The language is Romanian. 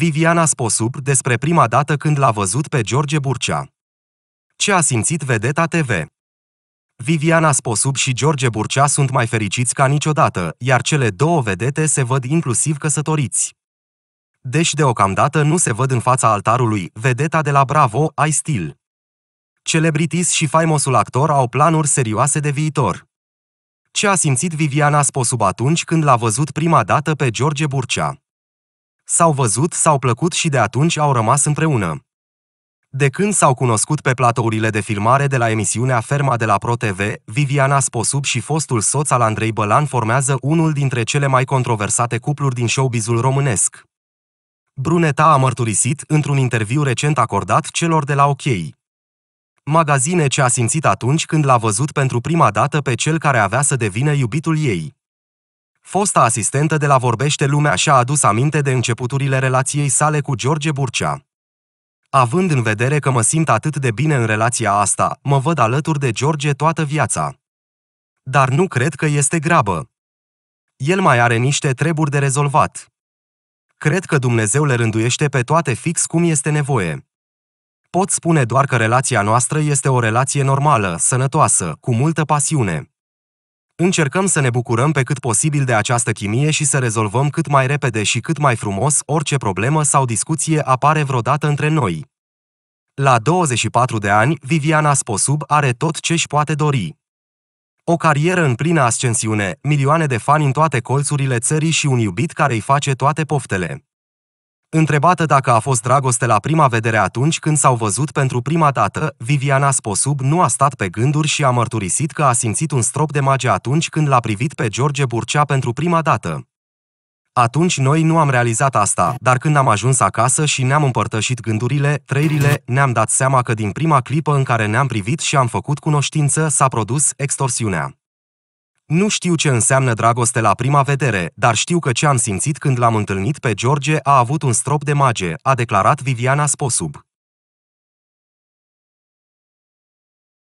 Viviana Sposup despre prima dată când l-a văzut pe George Burcea. Ce a simțit vedeta TV? Viviana Sposub și George Burcea sunt mai fericiți ca niciodată, iar cele două vedete se văd inclusiv căsătoriți. Deși deocamdată nu se văd în fața altarului, vedeta de la Bravo, ai stil. Celebritis și faimosul actor au planuri serioase de viitor. Ce a simțit Viviana Sposub atunci când l-a văzut prima dată pe George Burcea? S-au văzut, s-au plăcut și de atunci au rămas împreună. De când s-au cunoscut pe platourile de filmare de la emisiunea Ferma de la ProTV, Viviana Sposub și fostul soț al Andrei Bălan formează unul dintre cele mai controversate cupluri din showbizul românesc. Bruneta a mărturisit într-un interviu recent acordat celor de la OK. Magazine ce a simțit atunci când l-a văzut pentru prima dată pe cel care avea să devină iubitul ei. Fosta asistentă de la Vorbește Lumea și-a adus aminte de începuturile relației sale cu George Burcea. Având în vedere că mă simt atât de bine în relația asta, mă văd alături de George toată viața. Dar nu cred că este grabă. El mai are niște treburi de rezolvat. Cred că Dumnezeu le rânduiește pe toate fix cum este nevoie. Pot spune doar că relația noastră este o relație normală, sănătoasă, cu multă pasiune. Încercăm să ne bucurăm pe cât posibil de această chimie și să rezolvăm cât mai repede și cât mai frumos orice problemă sau discuție apare vreodată între noi. La 24 de ani, Viviana Sposub are tot ce își poate dori. O carieră în plină ascensiune, milioane de fani în toate colțurile țării și un iubit care îi face toate poftele. Întrebată dacă a fost dragoste la prima vedere atunci când s-au văzut pentru prima dată, Viviana Sposub nu a stat pe gânduri și a mărturisit că a simțit un strop de magie atunci când l-a privit pe George Burcea pentru prima dată. Atunci noi nu am realizat asta, dar când am ajuns acasă și ne-am împărtășit gândurile, trăirile, ne-am dat seama că din prima clipă în care ne-am privit și am făcut cunoștință s-a produs extorsiunea. Nu știu ce înseamnă dragoste la prima vedere, dar știu că ce am simțit când l-am întâlnit pe George a avut un strop de magie, a declarat Viviana Sposub.